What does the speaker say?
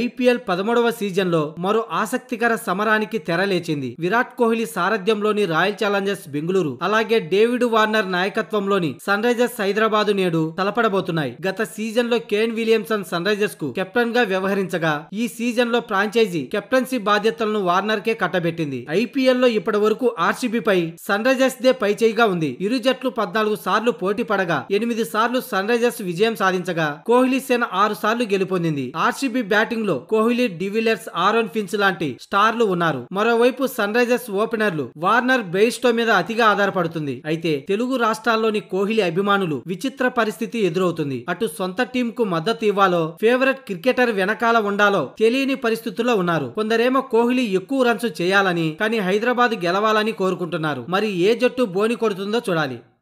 IPL పదమూడవ సీజన్లో మరో ఆసక్తికర సమరానికి తెరలేచింది విరాట్ కోహ్లీ సారథ్యంలోని రాయల్ ఛాలెంజర్స్ బెంగళూరు అలాగే డేవిడ్ వార్నర్ నాయకత్వంలోని సన్ రైజర్స్ హైదరాబాద్ నేడు తలపడబోతున్నాయి గత సీజన్ లో కేన్ విలియమ్సన్ సన్ రైజర్స్ కు కెప్టెన్ గా వ్యవహరించగా ఈ సీజన్ లో ఫ్రాంచైజీ కెప్టెన్సీ బాధ్యతలను వార్నర్ కే కట్టబెట్టింది ఐపీఎల్ లో ఇప్పటి వరకు ఆర్సీబీపై సన్ రైజర్స్ దే పైచేయిగా ఉంది ఇరు జట్లు పద్నాలుగు సార్లు పోటీ పడగా ఎనిమిది సార్లు సన్ రైజర్స్ విజయం సాధించగా కోహ్లీ సేన ఆరు సార్లు గెలుపొందింది ఆర్సీబీ బ్యాటింగ్ బ్యాటింగ్ లో కోహ్లీ డివిలియర్స్ ఆరోన్ ఫిన్స్ లాంటి స్టార్లు ఉన్నారు మరోవైపు సన్ రైజర్స్ ఓపెనర్లు వార్నర్ బెయిస్టో మీద అతిగా ఆధారపడుతుంది అయితే తెలుగు రాష్ట్రాల్లోని కోహ్లీ అభిమానులు విచిత్ర పరిస్థితి ఎదురవుతుంది అటు సొంత టీం కు మద్దతు ఇవ్వాలో ఫేవరెట్ క్రికెటర్ వెనకాల ఉండాలో తెలియని పరిస్థితుల్లో ఉన్నారు కొందరేమో కోహ్లీ ఎక్కువ రన్స్ చేయాలని కానీ హైదరాబాద్ గెలవాలని కోరుకుంటున్నారు మరి ఏ జట్టు బోని కొడుతుందో చూడాలి